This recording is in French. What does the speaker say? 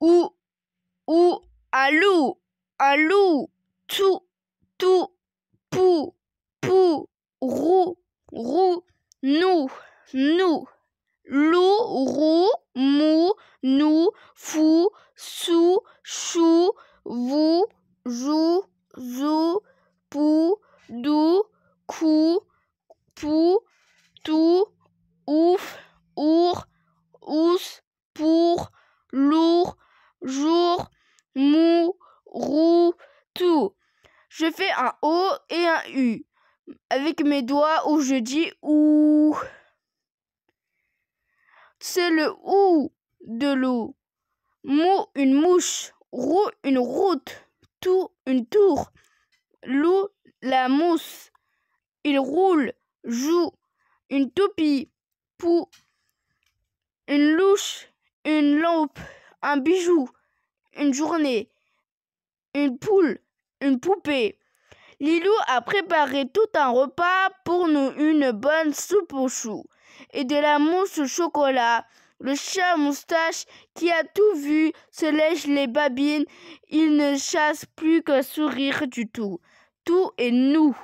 Ou, ou, ALOU, ALOU, tout, tout, pou, pou, rou, rou, nous, nous, lou, rou, mou, nous, fou, sou, chou, vous, jou, jou, pou, dou, cou, pou, jour, mou, rou tout. Je fais un O et un U avec mes doigts où je dis OU. C'est le OU de l'eau. Mou, une mouche. Rou, une route. Tout, une tour. Loup, la mousse. Il roule, joue. Une toupie. Pou. Une louche, une lampe un bijou, une journée, une poule, une poupée. Lilou a préparé tout un repas pour nous, une bonne soupe aux choux et de la mousse au chocolat. Le chat moustache qui a tout vu se lèche les babines, il ne chasse plus qu'un sourire du tout. Tout est nous.